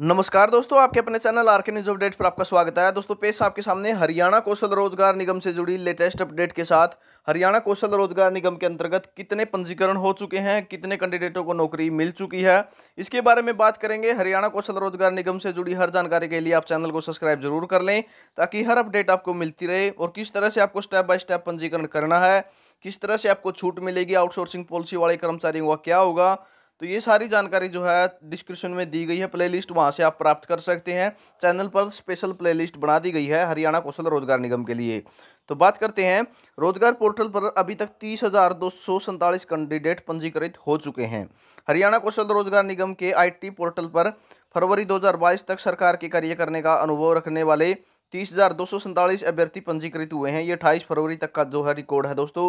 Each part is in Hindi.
नमस्कार दोस्तों आपके अपने channel R K news update पर आपका स्वागत है दोस्तों पेश आपके सामने हरियाणा कौशल रोजगार निगम से जुड़ी लेटेस्ट अपडेट के साथ हरियाणा कौशल रोजगार निगम के अंतर्गत कितने पंजीकरण हो चुके हैं कितने कैंडिडेटों को नौकरी मिल चुकी है इसके बारे में बात करेंगे हरियाणा कौशल रोजगार निगम से जुड़ी हर जानकारी के लिए आप चैनल को सब्सक्राइब जरूर कर लें ताकि हर अपडेट आपको मिलती रहे और किस तरह से आपको स्टेप बाय स्टेप पंजीकरण करना है किस तरह से आपको छूट मिलेगी आउटसोर्सिंग पॉलिसी वाले कर्मचारियों का क्या होगा तो ये सारी जानकारी जो है डिस्क्रिप्शन में दी गई है प्लेलिस्ट वहाँ से आप प्राप्त कर सकते हैं चैनल पर स्पेशल प्लेलिस्ट बना दी गई है हरियाणा कौशल रोजगार निगम के लिए तो बात करते हैं रोजगार पोर्टल पर अभी तक तीस हज़ार दो सौ सैंतालीस कैंडिडेट पंजीकृत हो चुके हैं हरियाणा कौशल रोजगार निगम के आईटी पोर्टल पर फरवरी 2022 तक सरकार के कार्य करने का अनुभव रखने वाले तीस हज़ार दो सौ सैंतालीस अभ्यर्थी पंजीकृत हुए हैं ये अठाईस फरवरी तक का जो है रिकॉर्ड है दोस्तों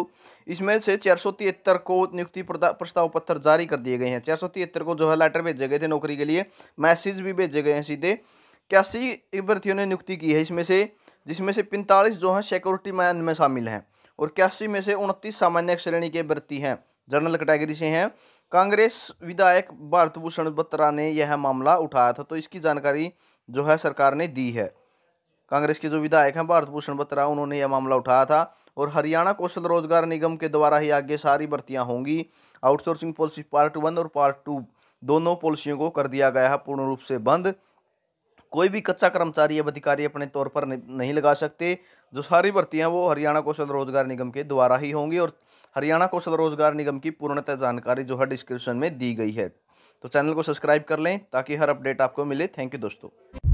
इसमें से चार सौ तिहत्तर को नियुक्ति प्रस्ताव पत्र जारी कर दिए गए हैं चार सौ तिहत्तर को जो है लेटर भेजे गए थे नौकरी के लिए मैसेज भी भेजे गए हैं सीधे इक्यासी अभ्यर्थियों ने नियुक्ति की है इसमें से जिसमें से पैंतालीस जो हैं सिक्योरिटी मैन में शामिल हैं और इक्यासी में से उनतीस सामान्य श्रेणी के अभ्यर्थी हैं जनरल कैटेगरी से हैं कांग्रेस विधायक भारत भूषण बत्रा ने यह मामला उठाया था तो इसकी जानकारी जो है सरकार ने दी है कांग्रेस के जो विधायक हैं भारत भूषण बत्रा उन्होंने यह मामला उठाया था और हरियाणा कौशल रोजगार निगम के द्वारा ही आगे सारी भर्तियाँ होंगी आउटसोर्सिंग पॉलिसी पार्ट वन और पार्ट टू दोनों पॉलिसियों को कर दिया गया है पूर्ण रूप से बंद कोई भी कच्चा कर्मचारी अब अधिकारी अपने तौर पर नहीं लगा सकते जो सारी भर्तियाँ वो हरियाणा कौशल रोजगार निगम के द्वारा ही होंगी और हरियाणा कौशल रोजगार निगम की पूर्णतः जानकारी जो है डिस्क्रिप्शन में दी गई है तो चैनल को सब्सक्राइब कर लें ताकि हर अपडेट आपको मिले थैंक यू दोस्तों